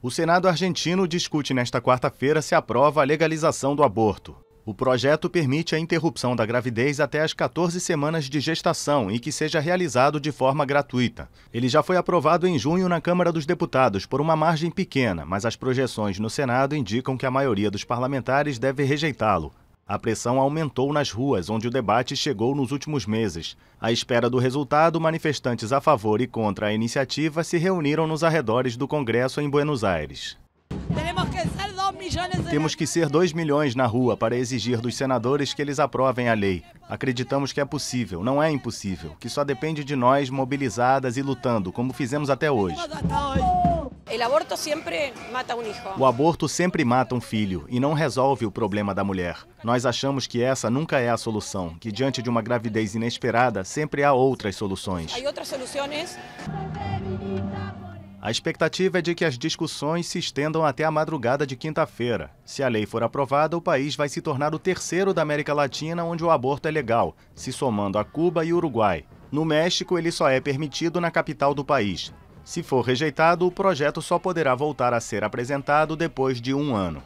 O Senado argentino discute nesta quarta-feira se aprova a legalização do aborto. O projeto permite a interrupção da gravidez até as 14 semanas de gestação e que seja realizado de forma gratuita. Ele já foi aprovado em junho na Câmara dos Deputados por uma margem pequena, mas as projeções no Senado indicam que a maioria dos parlamentares deve rejeitá-lo. A pressão aumentou nas ruas, onde o debate chegou nos últimos meses. À espera do resultado, manifestantes a favor e contra a iniciativa se reuniram nos arredores do Congresso em Buenos Aires. Temos que ser 2 milhões na rua para exigir dos senadores que eles aprovem a lei. Acreditamos que é possível, não é impossível, que só depende de nós mobilizadas e lutando, como fizemos até hoje. O aborto sempre mata um filho e não resolve o problema da mulher. Nós achamos que essa nunca é a solução, que diante de uma gravidez inesperada, sempre há outras soluções. A expectativa é de que as discussões se estendam até a madrugada de quinta-feira. Se a lei for aprovada, o país vai se tornar o terceiro da América Latina onde o aborto é legal, se somando a Cuba e Uruguai. No México, ele só é permitido na capital do país. Se for rejeitado, o projeto só poderá voltar a ser apresentado depois de um ano.